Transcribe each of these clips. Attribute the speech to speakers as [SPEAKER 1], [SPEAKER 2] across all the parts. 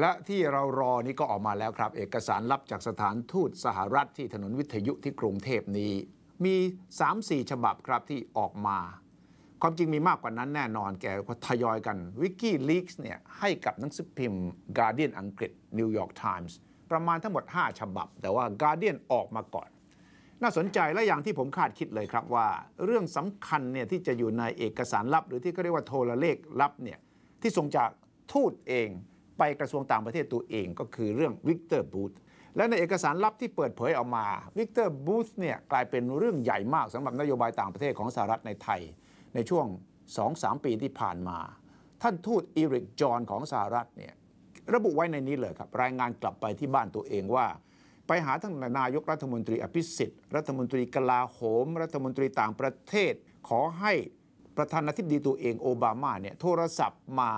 [SPEAKER 1] และที่เรารอนี้ก็ออกมาแล้วครับ เอกสารลับจากสถานทูตสหรัฐที่ถนนวิทยุที่กรุงเทพนี้ มี 3-4 ฉบับครับที่ออกมาความจริงมีมากกว่านั้นแน่นอนแกทยอยกันวิกกี้ลีกส์เนี่ยให้กับนักสืบพิมพ์การ์เดียนอังกฤษนิวยอร์กไทมส์ประมาณทั้งหมด 5 ฉบับ แต่ว่าการ์เดียนออกมาก่อนน่าสนใจและอย่างที่ผมคาดคิดเลยครับว่า เรื่องสำคัญเนี่ยที่จะอยู่ในเอกสารลับหรือที่เขาเรียกว่าโทรเลขลับเนี่ยที่ส่งจากทูตเองไปกระทรวงต่างประเทศตัวเองก็คือเรื่องวิกเตอร์บูธและในเอกสารลับที่เปิดเผยออกมาวิกเตอร์บูธเนี่ยกลายเป็นเรื่องใหญ่มากสำหรับนโยบายต่างประเทศของสหรัฐในไทยในช่วง 2-3 ปีที่ผ่านมา ท่านทูตอีริกจอนของสหรัฐเนี่ยระบุไว้ในนี้เลยครับ รายงานกลับไปที่บ้านตัวเองว่า ไปหาทั้งนายกรัฐมนตรีอภิสิทธิ์รัฐมนตรีกลาโหม รัฐมนตรีต่างประเทศ ขอให้ประธานาธิบดีตัวเองโอบามาเนี่ยโทรศัพท์มา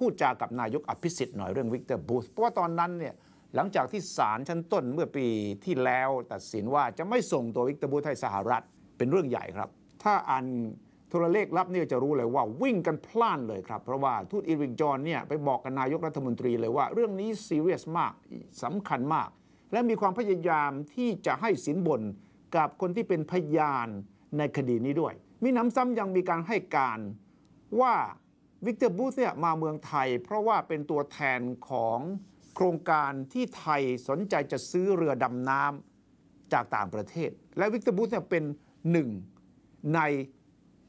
[SPEAKER 1] พูดจากับนายกอภิสิทธิ์หน่อยเรื่องวิกเตอร์บูธเพราะว่าตอนนั้นเนี่ยหลังจากที่ศาลชั้นต้นเมื่อปีที่แล้วตัดสินว่าจะไม่ส่งตัววิกเตอร์บูธให้สหรัฐเป็นเรื่องใหญ่ครับ ถ้าอันโทรเลขลับเนี่ยจะรู้เลยว่าวิ่งกันพล่านเลยครับเพราะว่าทูตอิริกจอนเนี่ยไปบอกกับนายกรัฐมนตรีเลยว่าเรื่องนี้ซีเรียส มากสำคัญมาก และมีความพยายามที่จะให้สินบนกับคนที่เป็นพยานในคดีนี้ด้วย มีน้ำซ้ำยังมีการให้การว่าวิกเตอร์บูธเนี่ยมาเมืองไทย เพราะว่าเป็นตัวแทนของโครงการที่ไทยสนใจจะซื้อเรือดำน้ำจากต่างประเทศ และวิกเตอร์บูธเนี่ยเป็นหนึ่งใน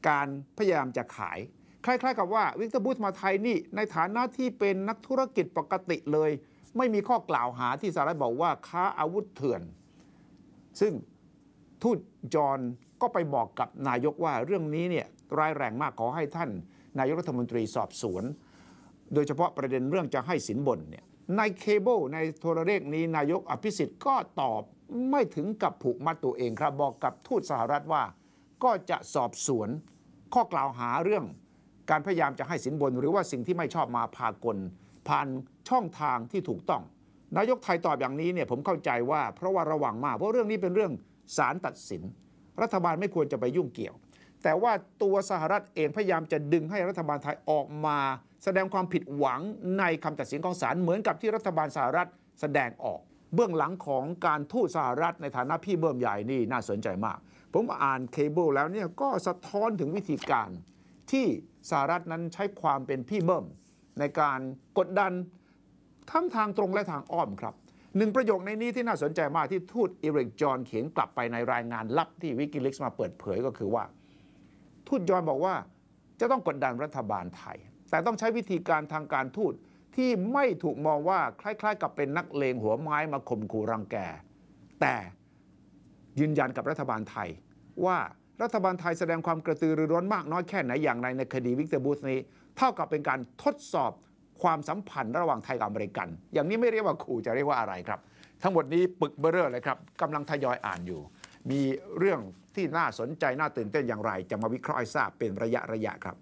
[SPEAKER 1] การพยายามจะขาย คล้ายๆ กับว่าวิกเตอร์บูธมาไทยนี่ในฐานะที่เป็นนักธุรกิจปกติเลย ไม่มีข้อกล่าวหาที่สหรัฐบอกว่าค้าอาวุธเถื่อน ซึ่งทูตจอห์นก็ไปบอกกับนายกว่าเรื่องนี้เนี่ยร้ายแรงมากขอให้ท่านนายกรัฐมนตรีสอบสวนโดยเฉพาะประเด็นเรื่องจะให้สินบนเนี่ยในเคเบิลในโทรเลขนี้นายกอภิสิทธิ์ก็ตอบไม่ถึงกับผูกมัดตัวเองครับบอกกับทูตสหรัฐว่า ก็จะสอบสวนข้อกล่าวหาเรื่อง การพยายามจะให้สินบนหรือว่าสิ่งที่ไม่ชอบมาพากลผ่านช่องทางที่ถูกต้อง นายกไทยตอบอย่างนี้เนี่ยผมเข้าใจว่า เพราะว่าระวังมาก เพราะเรื่องนี้เป็นเรื่องสารตัดสิน รัฐบาลไม่ควรจะไปยุ่งเกี่ยวแต่ว่าตัวสหรัฐเองพยายามจะดึงให้รัฐบาลไทยออกมา แสดงความผิดหวังในคำตัดสินของศาลเหมือนกับที่รัฐบาลสหรัฐแสดงออก เบื้องหลังของการทูตสหรัฐในฐานะพี่เบื้องใหญ่นี่น่าสนใจมากผมอ่านเคเบิลแล้วเนี่ยก็สะท้อนถึงวิธีการที่สหรัฐนั้นใช้ความเป็นพี่เบิ้มในการกดดันทั้งทางตรงและทางอ้อมครับหนึ่งประโยคในนี้ที่น่าสนใจมากที่ทูตอิเรกจอนเขียนกลับไปในรายงานลับที่วิกิลิกส์มาเปิดเผยก็คือว่าทูตยอนบอกว่าจะต้องกดดันรัฐบาลไทย แต่ต้องใช้วิธีการทางการทูตที่ไม่ถูกมองว่าคล้าย ๆ กับเป็นนักเลงหัวไม้มาข่มขู่รังแก แต่ยืนยันกับรัฐบาลไทยว่ารัฐบาลไทยแสดงความกระตือรือร้นมากน้อยแค่ไหนอย่างไรในคดีวิกเตอร์บูสนี้เท่ากับเป็นการทดสอบความสัมพันธ์ระหว่างไทยกับอเมริกัน อย่างนี้ไม่เรียกว่าขู่จะเรียกว่าอะไรครับ ทั้งหมดนี้ปึกเบอร์เลยครับกำลังทยอยอ่านอยู่มีเรื่องที่น่าสนใจน่าตื่นเต้นอย่างไรจะมาวิเคราะห์ให้ทราบเป็นระยะระยะครับ